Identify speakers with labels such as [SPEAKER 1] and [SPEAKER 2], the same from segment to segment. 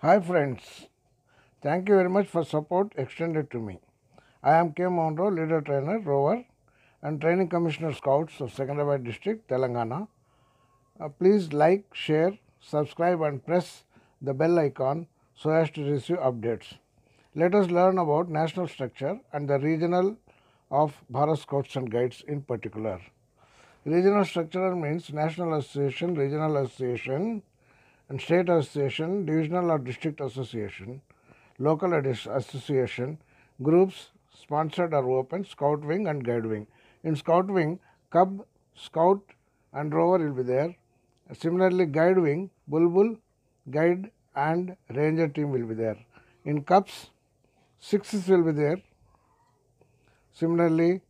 [SPEAKER 1] Hi friends, thank you very much for support extended to me. I am K. Monroe, leader trainer, rower and training commissioner scouts of Secunderabad district, Telangana. Uh, please like, share, subscribe and press the bell icon so as to receive updates. Let us learn about national structure and the regional of Bharat Scouts and Guides in particular. Regional structure means National Association, Regional Association, and state association, divisional or district association, local association, groups sponsored or open, scout wing and guide wing. In scout wing, cub, scout and rover will be there. Similarly, guide wing, bulbul, guide and ranger team will be there. In cups, sixes will be there. Similarly,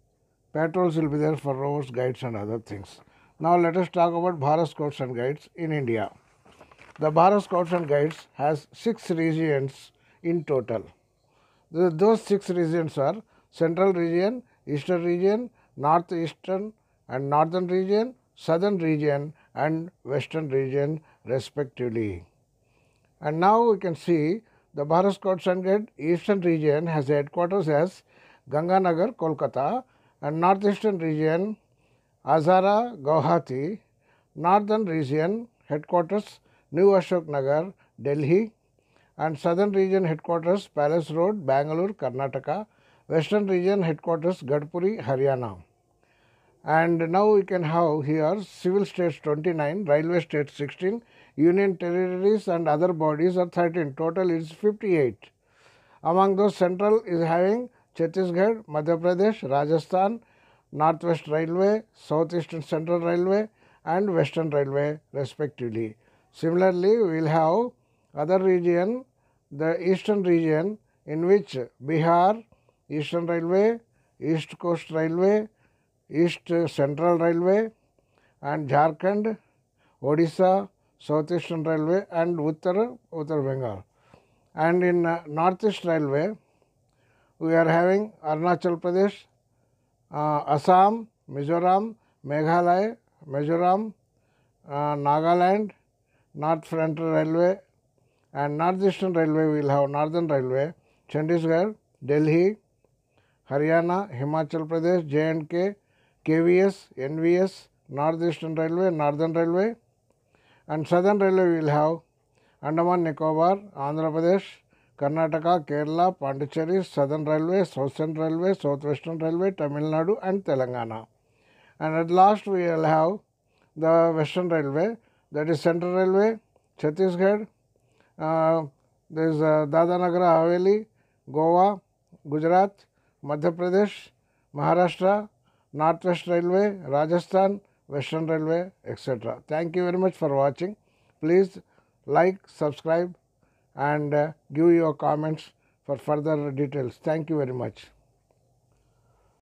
[SPEAKER 1] patrols will be there for rovers, guides and other things. Now let us talk about Bharat Scouts and Guides in India. The Bharat Scouts and Guides has six regions in total. The, those six regions are Central Region, Eastern Region, Northeastern and Northern Region, Southern Region and Western Region respectively. And now we can see the Bharat Scouts and Guides Eastern Region has headquarters as Ganganagar, Kolkata and Northeastern Region Azara, Guwahati, Northern Region headquarters New Ashok Nagar, Delhi and Southern Region Headquarters, Palace Road, Bangalore, Karnataka, Western Region Headquarters, Gadpuri, Haryana. And now we can have here civil states 29, railway states 16, union territories and other bodies are 13, total is 58. Among those central is having Chhattisgarh, Madhya Pradesh, Rajasthan, Northwest Railway, Southeastern Central Railway and Western Railway respectively. Similarly, we will have other region, the eastern region in which Bihar, Eastern Railway, East Coast Railway, East Central Railway and Jharkhand, Odisha, Southeastern Railway and Uttar, Uttar Bengal. And in uh, Northeast Railway, we are having Arunachal Pradesh, uh, Assam, Mizoram, Meghalaya, Mizoram, uh, Nagaland, North Frontier Railway and North Eastern Railway will have Northern Railway, Chandigarh, Delhi, Haryana, Himachal Pradesh, J&K, KVS, NVS, North Eastern Railway, Northern Railway and Southern Railway will have Andaman Nicobar, Andhra Pradesh, Karnataka, Kerala, Pondicherry, Southern Railway, Southern Railway, Southwestern Railway, Tamil Nadu and Telangana. And at last we will have the Western Railway that is Central Railway, Chhattisgarh, uh, there is uh, Dadanagra Haveli, Goa, Gujarat, Madhya Pradesh, Maharashtra, Northwest Railway, Rajasthan, Western Railway, etc. Thank you very much for watching. Please like, subscribe and uh, give your comments for further details. Thank you very much.